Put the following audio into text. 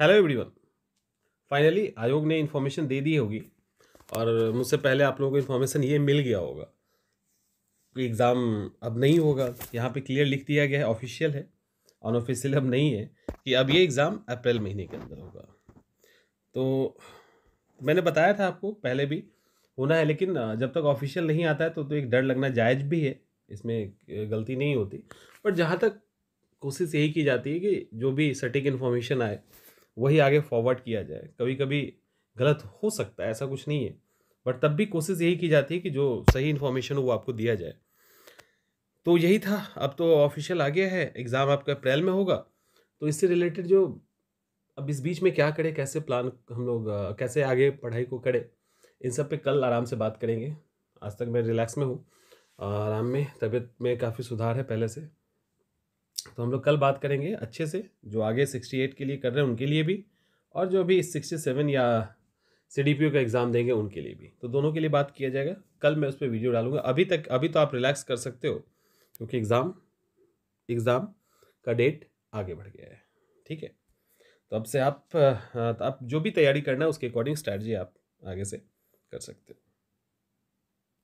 hello everyone finally आयोग ने information दे दी होगी और मुझसे पहले आप लोगों को इन्फॉर्मेशन ये मिल गया होगा कि एग्ज़ाम अब नहीं होगा यहाँ पे क्लियर लिख दिया गया है ऑफिशियल है अनऑफिशियल अब नहीं है कि अब ये एग्ज़ाम अप्रैल महीने के अंदर होगा तो मैंने बताया था आपको पहले भी होना है लेकिन जब तक ऑफिशियल नहीं आता है तो, तो एक डर लगना जायज़ भी है इसमें गलती नहीं होती बट जहाँ तक कोशिश यही की जाती है कि जो भी सटीक इन्फॉर्मेशन आए वही आगे फॉरवर्ड किया जाए कभी कभी गलत हो सकता है ऐसा कुछ नहीं है बट तब भी कोशिश यही की जाती है कि जो सही इन्फॉर्मेशन वो आपको दिया जाए तो यही था अब तो ऑफिशियल आ गया है एग्ज़ाम आपका अप्रैल में होगा तो इससे रिलेटेड जो अब इस बीच में क्या करें कैसे प्लान हम लोग कैसे आगे पढ़ाई को करें इन सब पे कल आराम से बात करेंगे आज तक मैं रिलैक्स में हूँ आराम में तबीयत में काफ़ी सुधार है पहले से तो हम लोग कल बात करेंगे अच्छे से जो आगे 68 के लिए कर रहे हैं उनके लिए भी और जो अभी 67 या सी का एग्ज़ाम देंगे उनके लिए भी तो दोनों के लिए बात किया जाएगा कल मैं उस पर वीडियो डालूंगा अभी तक अभी तो आप रिलैक्स कर सकते हो क्योंकि एग्ज़ाम एग्ज़ाम का डेट आगे बढ़ गया है ठीक है तो अब से आप तो आप जो भी तैयारी करना है उसके अकॉर्डिंग स्ट्रैटी आप आगे से कर सकते हो